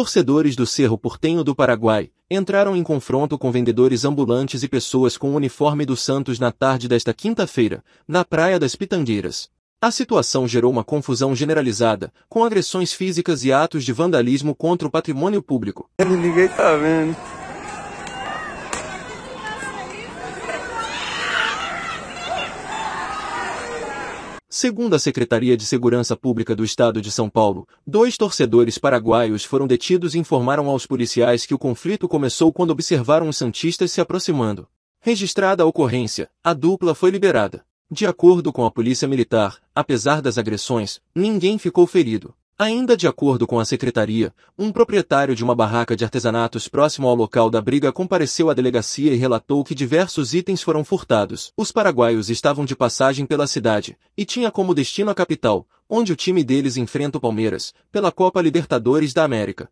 Torcedores do Cerro Portenho do Paraguai entraram em confronto com vendedores ambulantes e pessoas com uniforme do Santos na tarde desta quinta-feira, na Praia das Pitangueiras. A situação gerou uma confusão generalizada, com agressões físicas e atos de vandalismo contra o patrimônio público. Ninguém tá vendo. Segundo a Secretaria de Segurança Pública do Estado de São Paulo, dois torcedores paraguaios foram detidos e informaram aos policiais que o conflito começou quando observaram os santistas se aproximando. Registrada a ocorrência, a dupla foi liberada. De acordo com a Polícia Militar, apesar das agressões, ninguém ficou ferido. Ainda de acordo com a secretaria, um proprietário de uma barraca de artesanatos próximo ao local da briga compareceu à delegacia e relatou que diversos itens foram furtados. Os paraguaios estavam de passagem pela cidade e tinha como destino a capital, onde o time deles enfrenta o Palmeiras, pela Copa Libertadores da América.